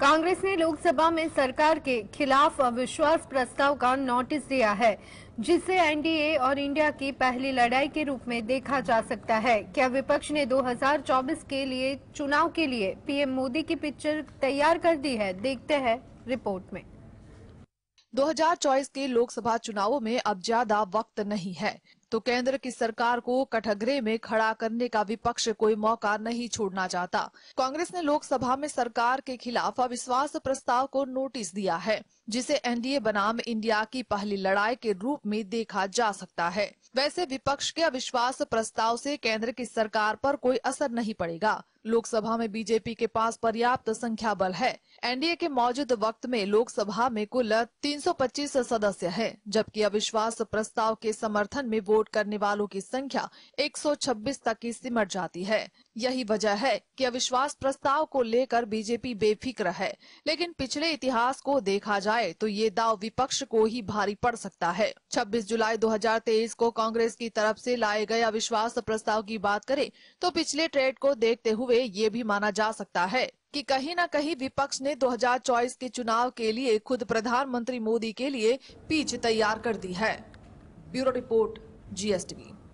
कांग्रेस ने लोकसभा में सरकार के खिलाफ अविश्वास प्रस्ताव का नोटिस दिया है जिसे एनडीए और इंडिया की पहली लड़ाई के रूप में देखा जा सकता है क्या विपक्ष ने 2024 के लिए चुनाव के लिए पीएम मोदी की पिक्चर तैयार कर दी है देखते हैं रिपोर्ट में 2024 के लोकसभा चुनावों में अब ज्यादा वक्त नहीं है तो केंद्र की सरकार को कटघरे में खड़ा करने का विपक्ष कोई मौका नहीं छोड़ना चाहता कांग्रेस ने लोकसभा में सरकार के खिलाफ अविश्वास प्रस्ताव को नोटिस दिया है जिसे एनडीए बनाम इंडिया की पहली लड़ाई के रूप में देखा जा सकता है वैसे विपक्ष के अविश्वास प्रस्ताव से केंद्र की सरकार पर कोई असर नहीं पड़ेगा लोकसभा में बीजेपी के पास पर्याप्त संख्या बल है एनडीए के मौजूद वक्त में लोकसभा में कुल 325 सदस्य हैं, जबकि अविश्वास प्रस्ताव के समर्थन में वोट करने वालों की संख्या 126 तक की सिमट जाती है यही वजह है कि अविश्वास प्रस्ताव को लेकर बीजेपी बेफिक्र है लेकिन पिछले इतिहास को देखा जाए तो ये दाव विपक्ष को ही भारी पड़ सकता है 26 जुलाई 2023 को कांग्रेस की तरफ से लाए गए अविश्वास प्रस्ताव की बात करें तो पिछले ट्रेड को देखते हुए ये भी माना जा सकता है कि कहीं न कहीं विपक्ष ने 2024 के चुनाव के लिए खुद प्रधानमंत्री मोदी के लिए पीच तैयार कर दी है ब्यूरो रिपोर्ट जी